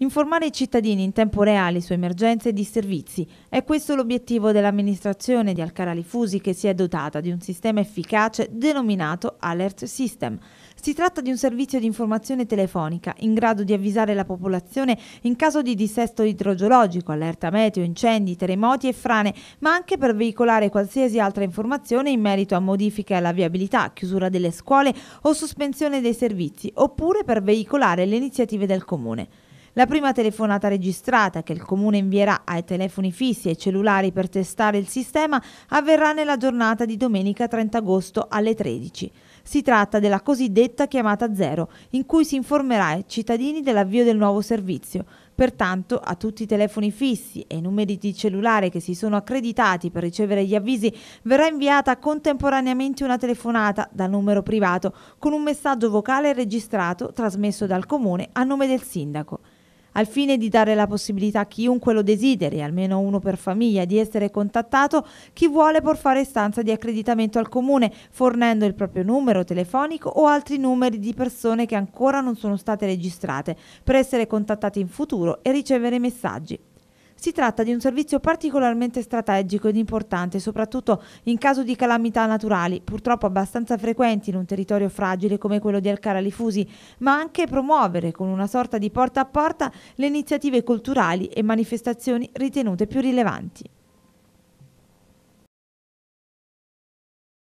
Informare i cittadini in tempo reale su emergenze e disservizi è questo l'obiettivo dell'amministrazione di Alcara Fusi che si è dotata di un sistema efficace denominato Alert System. Si tratta di un servizio di informazione telefonica in grado di avvisare la popolazione in caso di dissesto idrogeologico, allerta meteo, incendi, terremoti e frane, ma anche per veicolare qualsiasi altra informazione in merito a modifiche alla viabilità, chiusura delle scuole o sospensione dei servizi, oppure per veicolare le iniziative del comune. La prima telefonata registrata che il Comune invierà ai telefoni fissi e cellulari per testare il sistema avverrà nella giornata di domenica 30 agosto alle 13. Si tratta della cosiddetta chiamata zero, in cui si informerà i cittadini dell'avvio del nuovo servizio. Pertanto a tutti i telefoni fissi e i numeri di cellulare che si sono accreditati per ricevere gli avvisi verrà inviata contemporaneamente una telefonata dal numero privato con un messaggio vocale registrato trasmesso dal comune a nome del sindaco al fine di dare la possibilità a chiunque lo desideri, almeno uno per famiglia, di essere contattato, chi vuole può fare istanza di accreditamento al comune fornendo il proprio numero telefonico o altri numeri di persone che ancora non sono state registrate per essere contattati in futuro e ricevere messaggi. Si tratta di un servizio particolarmente strategico ed importante, soprattutto in caso di calamità naturali, purtroppo abbastanza frequenti in un territorio fragile come quello di Alcara Lifusi, ma anche promuovere con una sorta di porta a porta le iniziative culturali e manifestazioni ritenute più rilevanti.